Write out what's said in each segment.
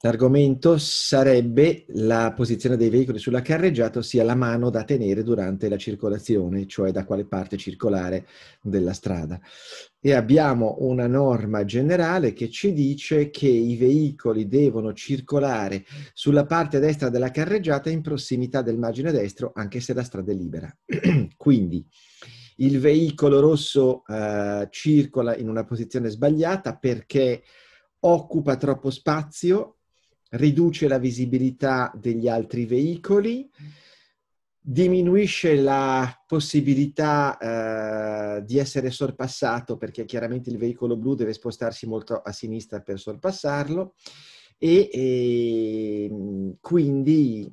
L'argomento sarebbe la posizione dei veicoli sulla carreggiata, ossia la mano da tenere durante la circolazione, cioè da quale parte circolare della strada. E abbiamo una norma generale che ci dice che i veicoli devono circolare sulla parte destra della carreggiata in prossimità del margine destro, anche se la strada è libera. Quindi il veicolo rosso eh, circola in una posizione sbagliata perché occupa troppo spazio riduce la visibilità degli altri veicoli, diminuisce la possibilità eh, di essere sorpassato perché chiaramente il veicolo blu deve spostarsi molto a sinistra per sorpassarlo e, e ehm, quindi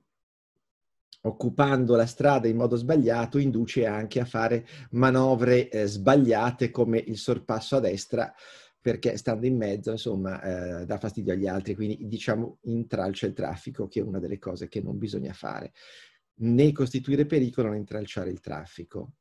occupando la strada in modo sbagliato induce anche a fare manovre eh, sbagliate come il sorpasso a destra perché stando in mezzo, insomma, eh, dà fastidio agli altri, quindi diciamo intralcia il traffico, che è una delle cose che non bisogna fare, né costituire pericolo né intralciare il traffico.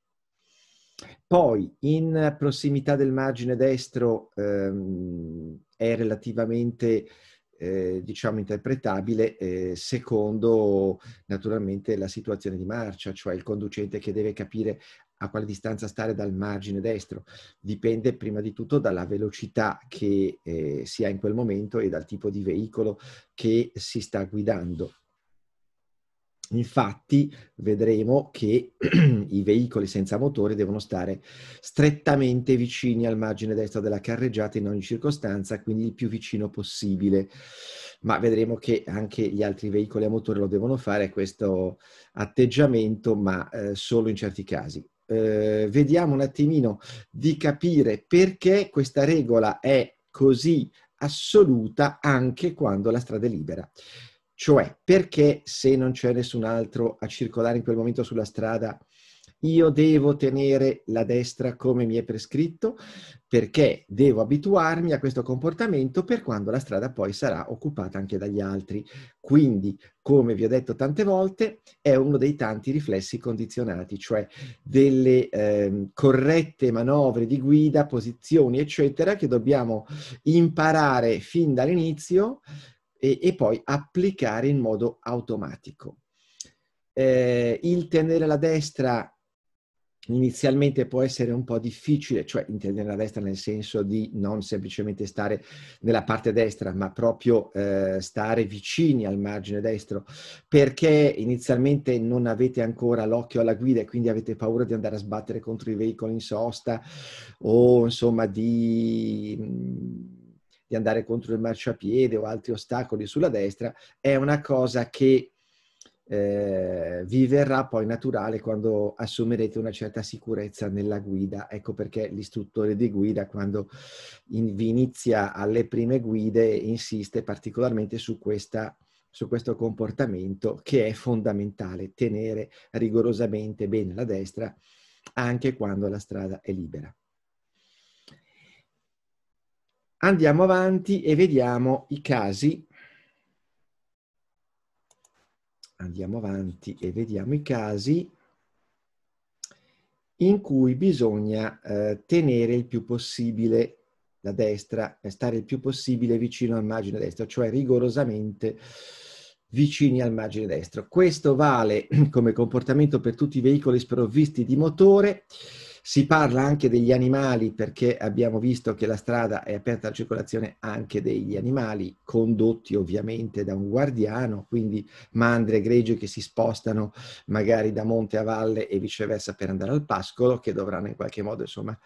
Poi in prossimità del margine destro ehm, è relativamente eh, diciamo interpretabile eh, secondo naturalmente la situazione di marcia, cioè il conducente che deve capire a quale distanza stare dal margine destro. Dipende prima di tutto dalla velocità che eh, si ha in quel momento e dal tipo di veicolo che si sta guidando. Infatti vedremo che i veicoli senza motore devono stare strettamente vicini al margine destro della carreggiata in ogni circostanza, quindi il più vicino possibile. Ma vedremo che anche gli altri veicoli a motore lo devono fare questo atteggiamento, ma eh, solo in certi casi eh, vediamo un attimino di capire perché questa regola è così assoluta anche quando la strada è libera. Cioè, perché se non c'è nessun altro a circolare in quel momento sulla strada, io devo tenere la destra come mi è prescritto perché devo abituarmi a questo comportamento per quando la strada poi sarà occupata anche dagli altri. Quindi, come vi ho detto tante volte, è uno dei tanti riflessi condizionati, cioè delle eh, corrette manovre di guida, posizioni, eccetera, che dobbiamo imparare fin dall'inizio e, e poi applicare in modo automatico. Eh, il tenere la destra inizialmente può essere un po' difficile, cioè intendere la destra nel senso di non semplicemente stare nella parte destra, ma proprio eh, stare vicini al margine destro, perché inizialmente non avete ancora l'occhio alla guida e quindi avete paura di andare a sbattere contro i veicoli in sosta o insomma di mm, di andare contro il marciapiede o altri ostacoli sulla destra, è una cosa che eh, vi verrà poi naturale quando assumerete una certa sicurezza nella guida. Ecco perché l'istruttore di guida, quando in, vi inizia alle prime guide, insiste particolarmente su, questa, su questo comportamento che è fondamentale, tenere rigorosamente bene la destra anche quando la strada è libera. Andiamo avanti e vediamo i casi andiamo avanti e vediamo i casi in cui bisogna eh, tenere il più possibile la destra, stare il più possibile vicino al margine destro, cioè rigorosamente vicini al margine destro. Questo vale come comportamento per tutti i veicoli sprovvisti di motore si parla anche degli animali perché abbiamo visto che la strada è aperta alla circolazione anche degli animali, condotti ovviamente da un guardiano, quindi mandre, e greggi che si spostano magari da monte a valle e viceversa per andare al pascolo, che dovranno in qualche modo insomma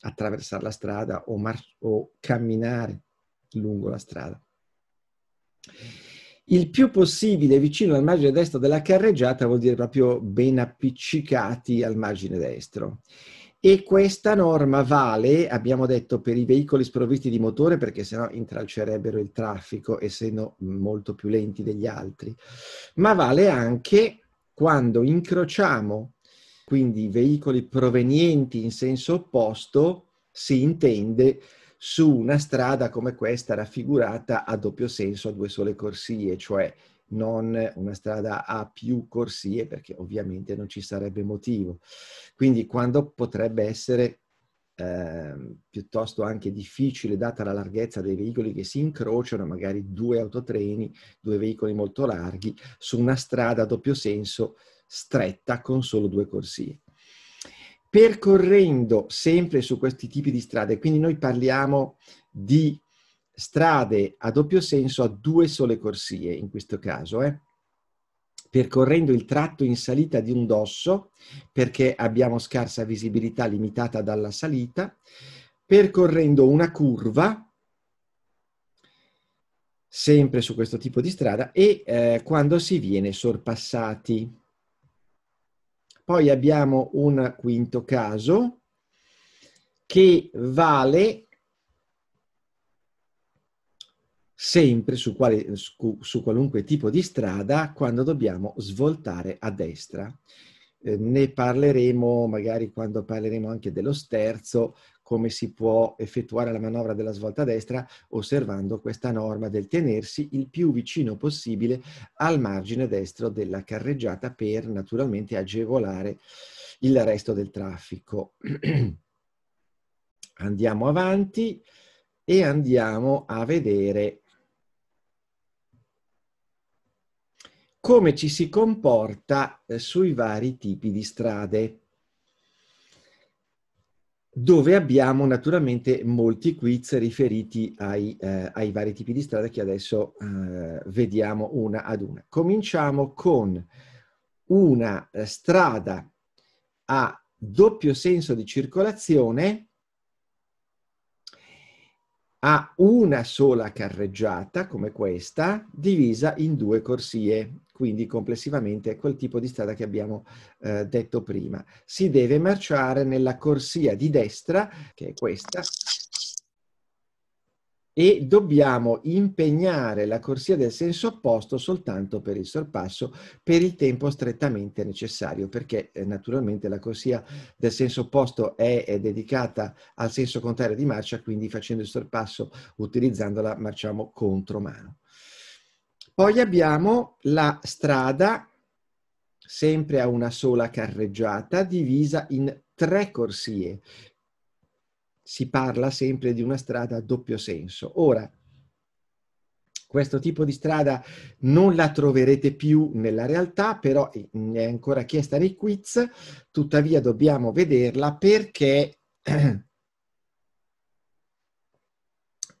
attraversare la strada o, mar- o camminare lungo la strada il più possibile vicino al margine destro della carreggiata vuol dire proprio ben appiccicati al margine destro. E questa norma vale, abbiamo detto, per i veicoli sprovvisti di motore perché sennò intralcerebbero il traffico essendo molto più lenti degli altri, ma vale anche quando incrociamo, quindi veicoli provenienti in senso opposto, si intende su una strada come questa raffigurata a doppio senso a due sole corsie, cioè non una strada a più corsie perché ovviamente non ci sarebbe motivo. Quindi quando potrebbe essere eh, piuttosto anche difficile data la larghezza dei veicoli che si incrociano, magari due autotreni, due veicoli molto larghi, su una strada a doppio senso stretta con solo due corsie percorrendo sempre su questi tipi di strade, quindi noi parliamo di strade a doppio senso a due sole corsie in questo caso, eh? percorrendo il tratto in salita di un dosso, perché abbiamo scarsa visibilità limitata dalla salita, percorrendo una curva, sempre su questo tipo di strada, e eh, quando si viene sorpassati. Poi abbiamo un quinto caso che vale sempre su, quale, su, su qualunque tipo di strada quando dobbiamo svoltare a destra. Eh, ne parleremo magari quando parleremo anche dello sterzo, come si può effettuare la manovra della svolta destra osservando questa norma del tenersi il più vicino possibile al margine destro della carreggiata per naturalmente agevolare il resto del traffico. andiamo avanti e andiamo a vedere come ci si comporta eh, sui vari tipi di strade dove abbiamo naturalmente molti quiz riferiti ai, eh, ai vari tipi di strade che adesso eh, vediamo una ad una. Cominciamo con una eh, strada a doppio senso di circolazione ha una sola carreggiata come questa divisa in due corsie, quindi complessivamente quel tipo di strada che abbiamo eh, detto prima. Si deve marciare nella corsia di destra, che è questa, e dobbiamo impegnare la corsia del senso opposto soltanto per il sorpasso per il tempo strettamente necessario, perché eh, naturalmente la corsia del senso opposto è, è, dedicata al senso contrario di marcia, quindi facendo il sorpasso utilizzandola marciamo contro mano. Poi abbiamo la strada, sempre a una sola carreggiata, divisa in tre corsie si parla sempre di una strada a doppio senso. Ora, questo tipo di strada non la troverete più nella realtà, però è ancora chiesta nei quiz, tuttavia dobbiamo vederla perché,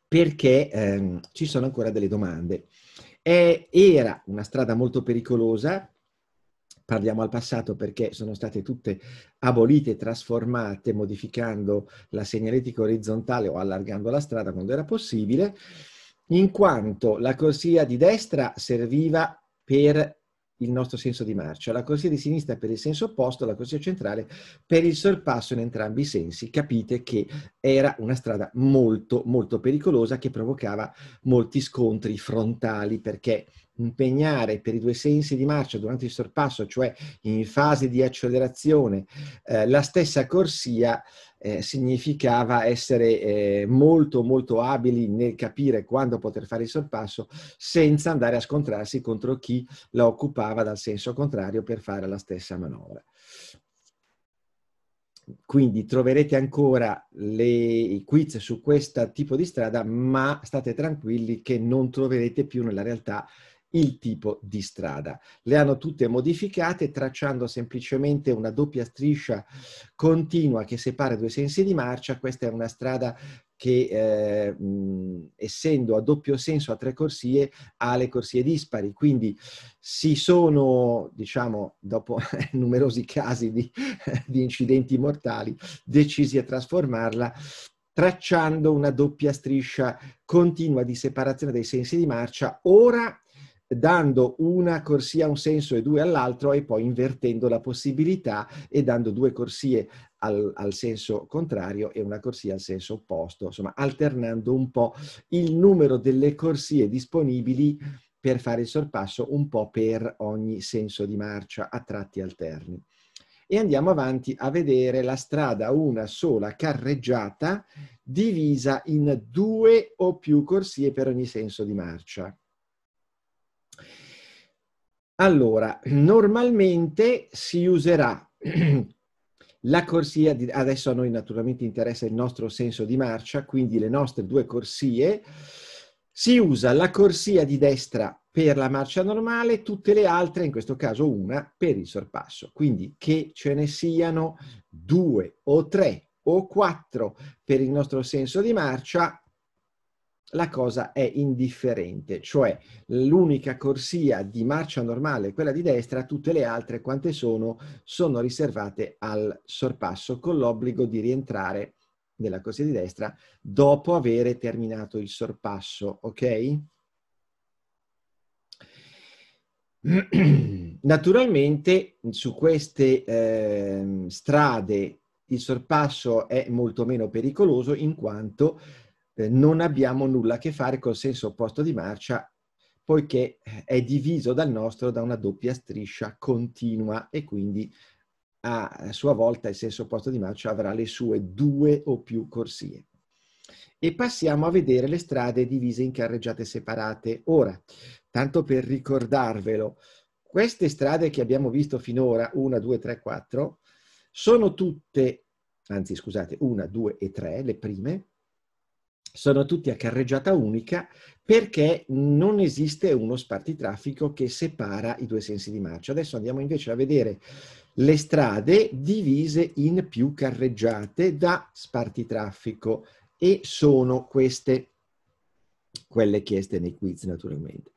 perché ehm, ci sono ancora delle domande. È, era una strada molto pericolosa, parliamo al passato perché sono state tutte abolite, trasformate, modificando la segnaletica orizzontale o allargando la strada quando era possibile, in quanto la corsia di destra serviva per il nostro senso di marcia, la corsia di sinistra per il senso opposto, la corsia centrale per il sorpasso in entrambi i sensi. Capite che era una strada molto, molto pericolosa che provocava molti scontri frontali perché impegnare per i due sensi di marcia durante il sorpasso, cioè in fase di accelerazione, eh, la stessa corsia eh, significava essere eh, molto molto abili nel capire quando poter fare il sorpasso senza andare a scontrarsi contro chi la occupava dal senso contrario per fare la stessa manovra. Quindi troverete ancora le, i quiz su questo tipo di strada, ma state tranquilli che non troverete più nella realtà il tipo di strada. Le hanno tutte modificate tracciando semplicemente una doppia striscia continua che separa due sensi di marcia. Questa è una strada che eh, essendo a doppio senso a tre corsie ha le corsie dispari, quindi si sono, diciamo, dopo numerosi casi di, di incidenti mortali, decisi a trasformarla tracciando una doppia striscia continua di separazione dei sensi di marcia, ora dando una corsia a un senso e due all'altro e poi invertendo la possibilità e dando due corsie al, al, senso contrario e una corsia al senso opposto, insomma alternando un po' il numero delle corsie disponibili per fare il sorpasso un po' per ogni senso di marcia a tratti alterni. E andiamo avanti a vedere la strada una sola carreggiata divisa in due o più corsie per ogni senso di marcia. Allora, normalmente si userà la corsia, di, adesso a noi naturalmente interessa il nostro senso di marcia, quindi le nostre due corsie, si usa la corsia di destra per la marcia normale, tutte le altre, in questo caso una, per il sorpasso. Quindi che ce ne siano due o tre o quattro per il nostro senso di marcia, la cosa è indifferente, cioè l'unica corsia di marcia normale, quella di destra, tutte le altre quante sono, sono riservate al sorpasso con l'obbligo di rientrare nella corsia di destra dopo avere terminato il sorpasso, ok? Naturalmente su queste eh, strade il sorpasso è molto meno pericoloso in quanto eh, non abbiamo nulla a che fare col senso opposto di marcia poiché eh, è diviso dal nostro da una doppia striscia continua e quindi a sua volta il senso opposto di marcia avrà le sue due o più corsie. E passiamo a vedere le strade divise in carreggiate separate. Ora, tanto per ricordarvelo, queste strade che abbiamo visto finora, 1, 2, 3, 4, sono tutte, anzi scusate, 1, 2 e 3, le prime, sono tutti a carreggiata unica perché non esiste uno spartitraffico che separa i due sensi di marcia. Adesso andiamo invece a vedere le strade divise in più carreggiate da spartitraffico e sono queste quelle chieste nei quiz naturalmente.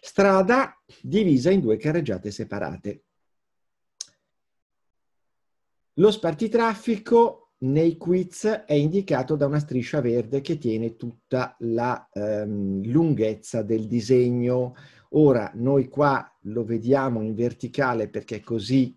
Strada divisa in due carreggiate separate. Lo spartitraffico nei quiz è indicato da una striscia verde che tiene tutta la ehm, lunghezza del disegno. Ora, noi qua lo vediamo in verticale perché così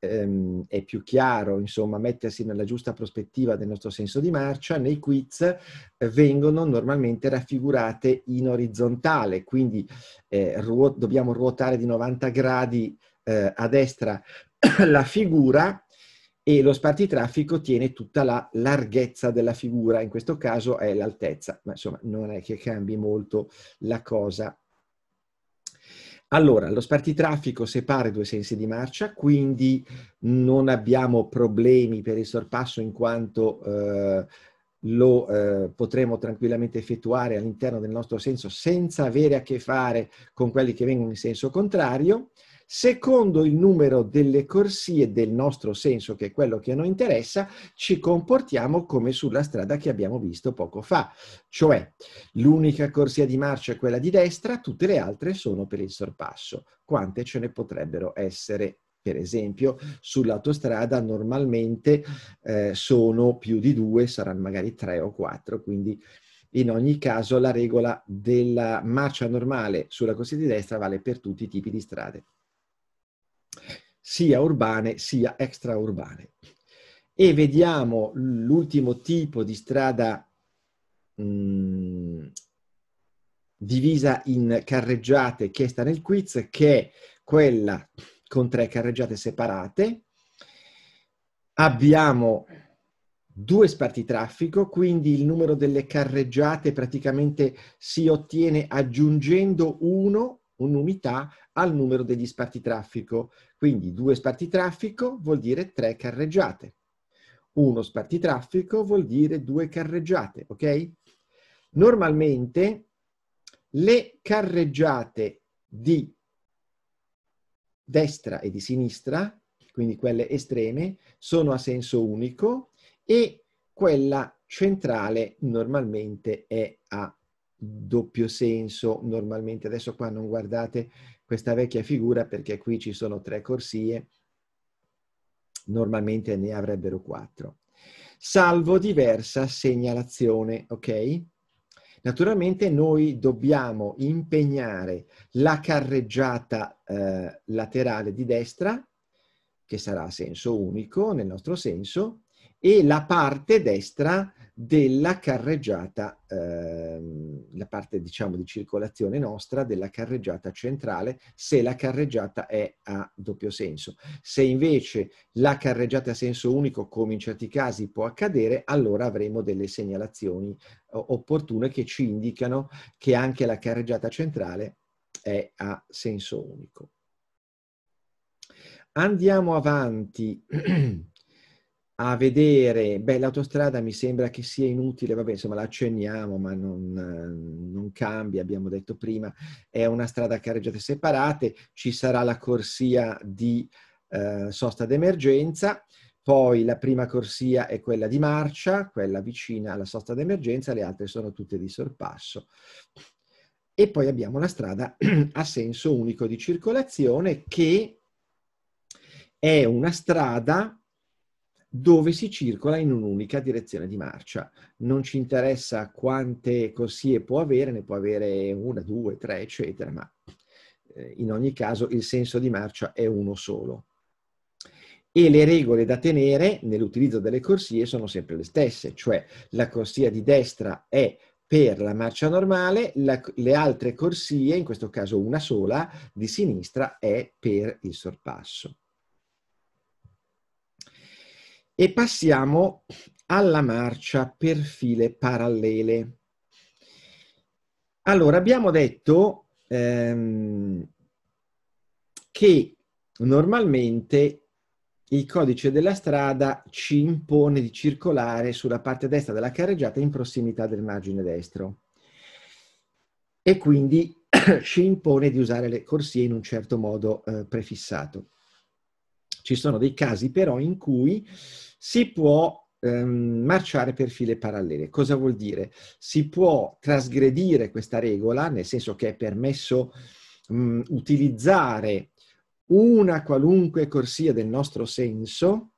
ehm, è più chiaro, insomma, mettersi nella giusta prospettiva del nostro senso di marcia. Nei quiz eh, vengono normalmente raffigurate in orizzontale, quindi eh, ruo- dobbiamo ruotare di 90 gradi eh, a destra la figura e lo spartitraffico tiene tutta la larghezza della figura, in questo caso è l'altezza, ma insomma non è che cambi molto la cosa. Allora, lo spartitraffico separa i due sensi di marcia, quindi non abbiamo problemi per il sorpasso in quanto eh, lo eh, potremo tranquillamente effettuare all'interno del nostro senso senza avere a che fare con quelli che vengono in senso contrario. Secondo il numero delle corsie del nostro senso, che è quello che noi interessa, ci comportiamo come sulla strada che abbiamo visto poco fa, cioè l'unica corsia di marcia è quella di destra, tutte le altre sono per il sorpasso. Quante ce ne potrebbero essere? Per esempio, sull'autostrada normalmente eh, sono più di due, saranno magari tre o quattro, quindi in ogni caso la regola della marcia normale sulla corsia di destra vale per tutti i tipi di strade sia urbane sia extraurbane. E vediamo l'ultimo tipo di strada mm, divisa in carreggiate chiesta nel quiz, che è quella con tre carreggiate separate. Abbiamo due sparti traffico, quindi il numero delle carreggiate praticamente si ottiene aggiungendo uno, un'unità, al numero degli sparti traffico. Quindi due sparti traffico vuol dire tre carreggiate. Uno sparti traffico vuol dire due carreggiate, ok? Normalmente le carreggiate di destra e di sinistra, quindi quelle estreme, sono a senso unico e quella centrale normalmente è a doppio senso normalmente adesso qua non guardate questa vecchia figura perché qui ci sono tre corsie, normalmente ne avrebbero quattro. Salvo diversa segnalazione, ok? Naturalmente noi dobbiamo impegnare la carreggiata eh, laterale di destra, che sarà a senso unico nel nostro senso, e la parte destra della carreggiata, ehm, la parte diciamo di circolazione nostra della carreggiata centrale, se la carreggiata è a doppio senso. Se invece la carreggiata a senso unico, come in certi casi può accadere, allora avremo delle segnalazioni eh, opportune che ci indicano che anche la carreggiata centrale è a senso unico. Andiamo avanti. a vedere, beh, l'autostrada mi sembra che sia inutile, vabbè, insomma, la accenniamo, ma non, non, cambia, abbiamo detto prima, è una strada a carreggiate separate, ci sarà la corsia di eh, sosta d'emergenza, poi la prima corsia è quella di marcia, quella vicina alla sosta d'emergenza, le altre sono tutte di sorpasso. E poi abbiamo la strada a senso unico di circolazione che è una strada dove si circola in un'unica direzione di marcia. Non ci interessa quante corsie può avere, ne può avere una, due, tre, eccetera, ma eh, in ogni caso il senso di marcia è uno solo. E le regole da tenere nell'utilizzo delle corsie sono sempre le stesse, cioè la corsia di destra è per la marcia normale, la, le altre corsie, in questo caso una sola, di sinistra è per il sorpasso e passiamo alla marcia per file parallele. Allora, abbiamo detto ehm, che normalmente il codice della strada ci impone di circolare sulla parte destra della carreggiata in prossimità del margine destro e quindi ci impone di usare le corsie in un certo modo eh, prefissato. Ci sono dei casi però in cui si può ehm, marciare per file parallele. Cosa vuol dire? Si può trasgredire questa regola, nel senso che è permesso mh, utilizzare una qualunque corsia del nostro senso.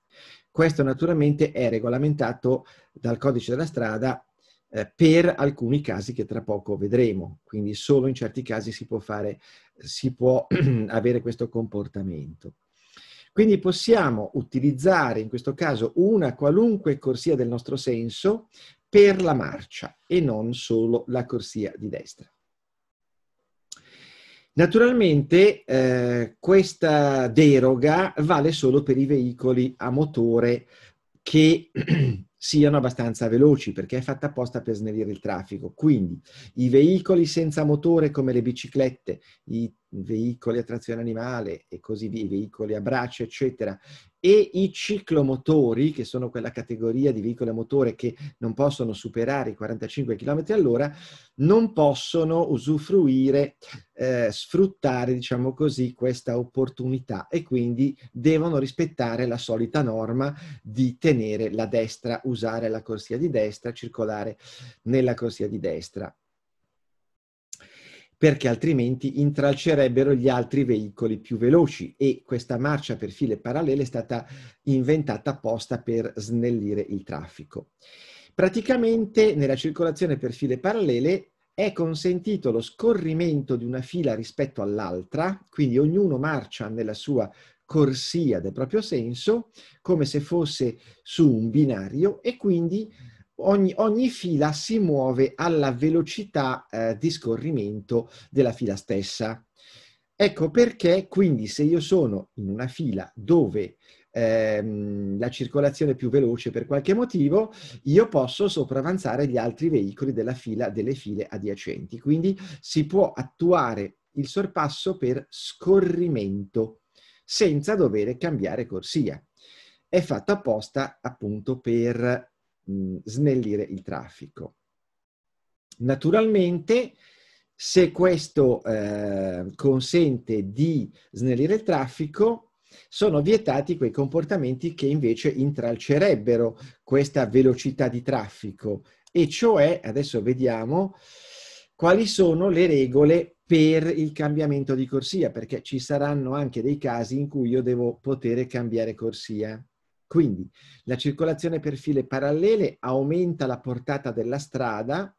Questo naturalmente è regolamentato dal codice della strada eh, per alcuni casi che tra poco vedremo, quindi solo in certi casi si può, fare, si può avere questo comportamento. Quindi possiamo utilizzare in questo caso una qualunque corsia del nostro senso per la marcia e non solo la corsia di destra. Naturalmente eh, questa deroga vale solo per i veicoli a motore che siano abbastanza veloci perché è fatta apposta per snellire il traffico. Quindi i veicoli senza motore come le biciclette, i veicoli a trazione animale e così via, i veicoli a braccio, eccetera, e i ciclomotori, che sono quella categoria di veicoli a motore che non possono superare i 45 km all'ora, non possono usufruire, eh, sfruttare, diciamo così, questa opportunità e quindi devono rispettare la solita norma di tenere la destra, usare la corsia di destra, circolare nella corsia di destra perché altrimenti intralcerebbero gli altri veicoli più veloci e questa marcia per file parallele è stata inventata apposta per snellire il traffico. Praticamente nella circolazione per file parallele è consentito lo scorrimento di una fila rispetto all'altra, quindi ognuno marcia nella sua corsia del proprio senso, come se fosse su un binario e quindi ogni, ogni fila si muove alla velocità eh, di scorrimento della fila stessa. Ecco perché quindi se io sono in una fila dove ehm, la circolazione è più veloce per qualche motivo, io posso sopravanzare gli altri veicoli della fila, delle file adiacenti. Quindi si può attuare il sorpasso per scorrimento senza dover cambiare corsia. È fatto apposta appunto per Mm, snellire il traffico. Naturalmente, se questo eh, consente di snellire il traffico, sono vietati quei comportamenti che invece intralcerebbero questa velocità di traffico, e cioè, adesso vediamo, quali sono le regole per il cambiamento di corsia, perché ci saranno anche dei casi in cui io devo poter cambiare corsia. Quindi la circolazione per file parallele aumenta la portata della strada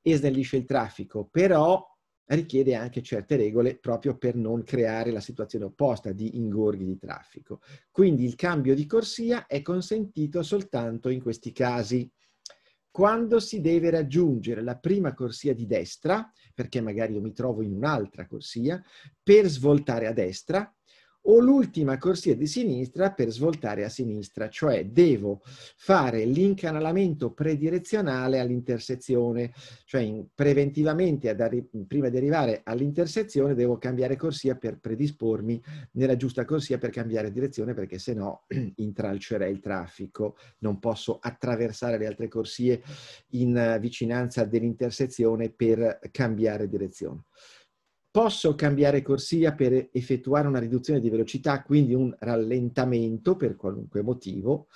e snellisce il traffico, però richiede anche certe regole proprio per non creare la situazione opposta di ingorghi di traffico. Quindi il cambio di corsia è consentito soltanto in questi casi. Quando si deve raggiungere la prima corsia di destra, perché magari io mi trovo in un'altra corsia, per svoltare a destra, o l'ultima corsia di sinistra per svoltare a sinistra, cioè devo fare l'incanalamento predirezionale all'intersezione, cioè preventivamente prima di arrivare all'intersezione devo cambiare corsia per predispormi nella giusta corsia per cambiare direzione perché se no intralcerei il traffico, non posso attraversare le altre corsie in eh, vicinanza dell'intersezione per cambiare direzione posso cambiare corsia per effettuare una riduzione di velocità, quindi un rallentamento per qualunque motivo,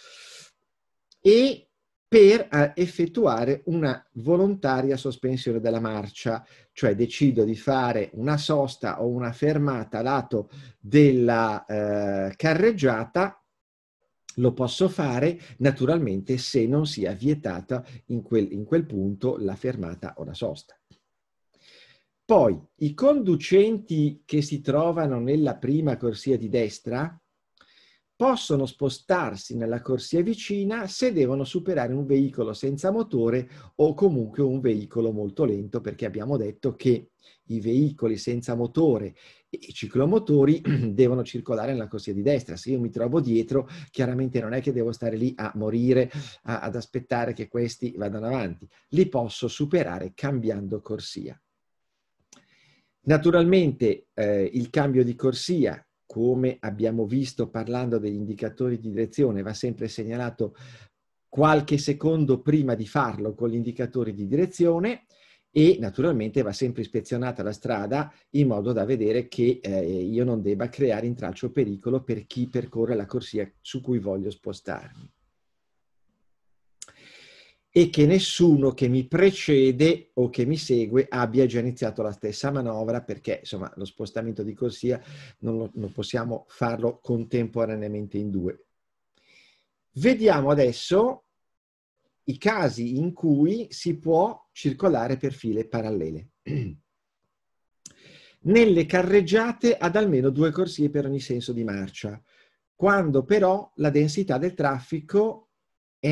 e per eh, effettuare una volontaria sospensione della marcia, cioè decido di fare una sosta o una fermata a lato della eh, carreggiata, lo posso fare naturalmente se non sia vietata in quel, in quel punto la fermata o la sosta. Poi i conducenti che si trovano nella prima corsia di destra possono spostarsi nella corsia vicina se devono superare un veicolo senza motore o comunque un veicolo molto lento, perché abbiamo detto che i veicoli senza motore e i ciclomotori devono circolare nella corsia di destra. Se io mi trovo dietro, chiaramente non è che devo stare lì a morire, a, ad aspettare che questi vadano avanti. Li posso superare cambiando corsia. Naturalmente eh, il cambio di corsia, come abbiamo visto parlando degli indicatori di direzione, va sempre segnalato qualche secondo prima di farlo con gli indicatori di direzione e naturalmente va sempre ispezionata la strada in modo da vedere che eh, io non debba creare intralcio o pericolo per chi percorre la corsia su cui voglio spostarmi e che nessuno che mi precede o che mi segue abbia già iniziato la stessa manovra perché insomma lo spostamento di corsia non, lo, non possiamo farlo contemporaneamente in due. Vediamo adesso i casi in cui si può circolare per file parallele. Nelle carreggiate ad almeno due corsie per ogni senso di marcia, quando però la densità del traffico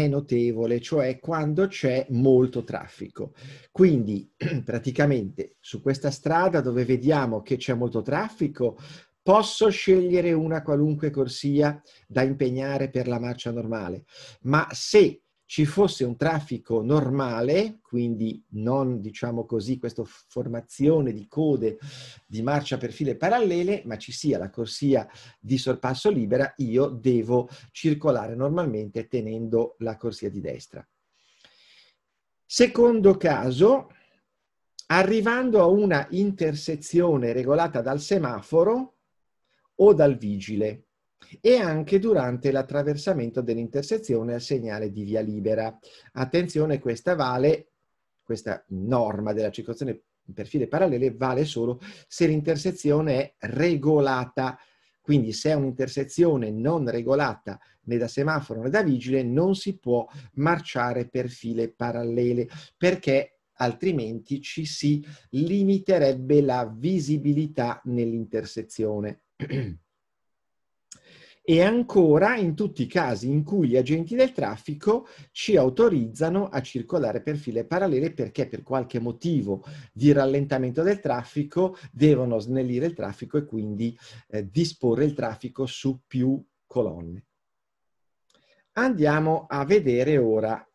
è notevole, cioè quando c'è molto traffico. Quindi praticamente su questa strada dove vediamo che c'è molto traffico, Posso scegliere una qualunque corsia da impegnare per la marcia normale, ma se ci fosse un traffico normale, quindi non diciamo così questa formazione di code di marcia per file parallele, ma ci sia la corsia di sorpasso libera, io devo circolare normalmente tenendo la corsia di destra. Secondo caso, arrivando a una intersezione regolata dal semaforo o dal vigile e anche durante l'attraversamento dell'intersezione al segnale di via libera. Attenzione, questa vale, questa norma della circolazione per file parallele vale solo se l'intersezione è regolata, quindi se è un'intersezione non regolata né da semaforo né da vigile non si può marciare per file parallele perché altrimenti ci si limiterebbe la visibilità nell'intersezione. e ancora in tutti i casi in cui gli agenti del traffico ci autorizzano a circolare per file parallele perché per qualche motivo di rallentamento del traffico devono snellire il traffico e quindi eh, disporre il traffico su più colonne. Andiamo a vedere ora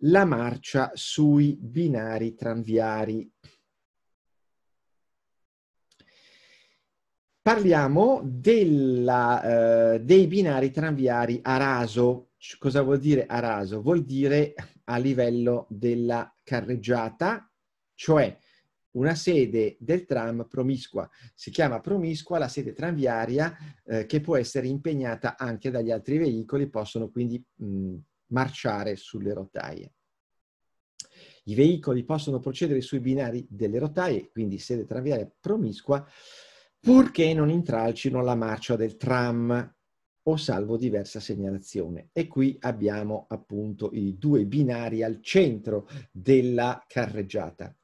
la marcia sui binari tranviari. parliamo della, eh, dei binari tranviari a raso. Cosa vuol dire a raso? Vuol dire a livello della carreggiata, cioè una sede del tram promiscua. Si chiama promiscua la sede tranviaria eh, che può essere impegnata anche dagli altri veicoli, possono quindi mh, marciare sulle rotaie. I veicoli possono procedere sui binari delle rotaie, quindi sede tranviaria promiscua, purché non intralcino la marcia del tram o salvo diversa segnalazione. E qui abbiamo appunto i due binari al centro della carreggiata.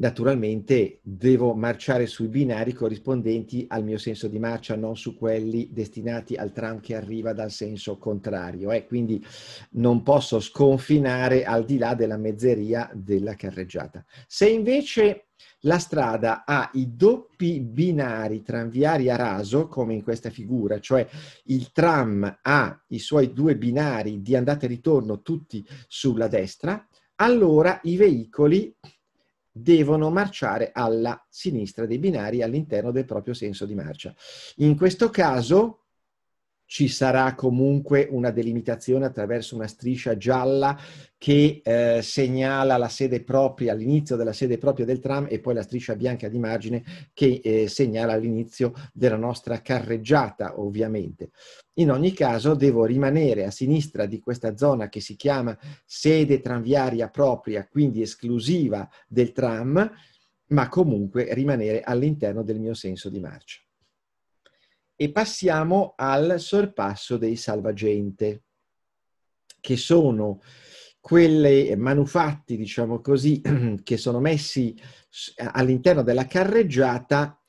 naturalmente devo marciare sui binari corrispondenti al mio senso di marcia, non su quelli destinati al tram che arriva dal senso contrario. Eh? Quindi non posso sconfinare al di là della mezzeria della carreggiata. Se invece la strada ha i doppi binari tranviari a raso, come in questa figura, cioè il tram ha i suoi due binari di andata e ritorno tutti sulla destra, allora i veicoli devono marciare alla sinistra dei binari all'interno del proprio senso di marcia. In questo caso ci sarà comunque una delimitazione attraverso una striscia gialla che eh, segnala la sede propria, l'inizio della sede propria del tram e poi la striscia bianca di margine che eh, segnala l'inizio della nostra carreggiata, ovviamente. In ogni caso devo rimanere a sinistra di questa zona che si chiama sede tranviaria propria, quindi esclusiva del tram, ma comunque rimanere all'interno del mio senso di marcia e passiamo al sorpasso dei salvagente, che sono quelle manufatti, diciamo così, che sono messi all'interno della carreggiata,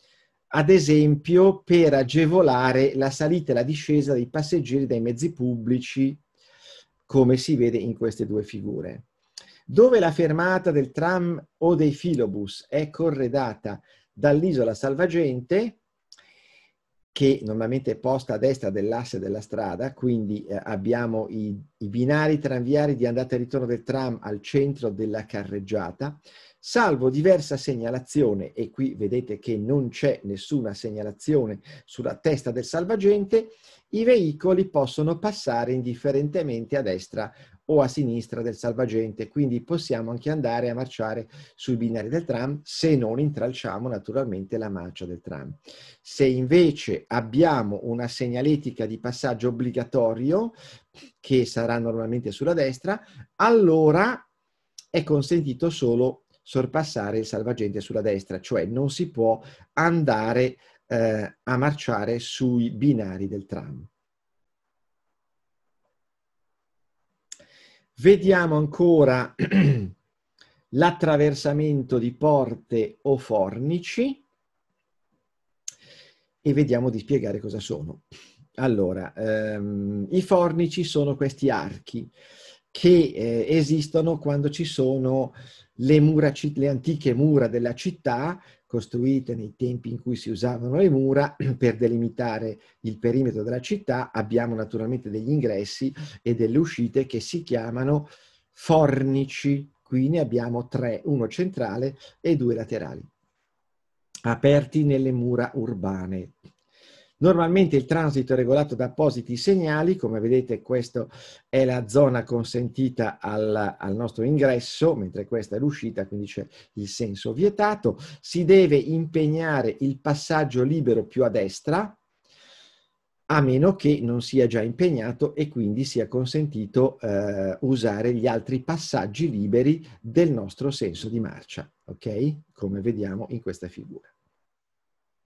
ad esempio per agevolare la salita e la discesa dei passeggeri dai mezzi pubblici, come si vede in queste due figure. Dove la fermata del tram o dei filobus è corredata dall'isola salvagente, che normalmente è posta a destra dell'asse della strada, quindi eh, abbiamo i, i, binari tranviari di andata e ritorno del tram al centro della carreggiata, salvo diversa segnalazione, e qui vedete che non c'è nessuna segnalazione sulla testa del salvagente, i veicoli possono passare indifferentemente a destra o a sinistra del salvagente, quindi possiamo anche andare a marciare sui binari del tram se non intralciamo naturalmente la marcia del tram. Se invece abbiamo una segnaletica di passaggio obbligatorio, che sarà normalmente sulla destra, allora è consentito solo sorpassare il salvagente sulla destra, cioè non si può andare eh, a marciare sui binari del tram. Vediamo ancora l'attraversamento di porte o fornici e vediamo di spiegare cosa sono. Allora, ehm, i fornici sono questi archi che eh, esistono quando ci sono le, mura, le antiche mura della città costruite nei tempi in cui si usavano le mura per delimitare il perimetro della città. Abbiamo naturalmente degli ingressi e delle uscite che si chiamano fornici. Qui ne abbiamo tre, uno centrale e due laterali, aperti nelle mura urbane. Normalmente il transito è regolato da appositi segnali, come vedete questa è la zona consentita al, al nostro ingresso, mentre questa è l'uscita, quindi c'è il senso vietato. Si deve impegnare il passaggio libero più a destra, a meno che non sia già impegnato e quindi sia consentito eh, usare gli altri passaggi liberi del nostro senso di marcia, ok? Come vediamo in questa figura.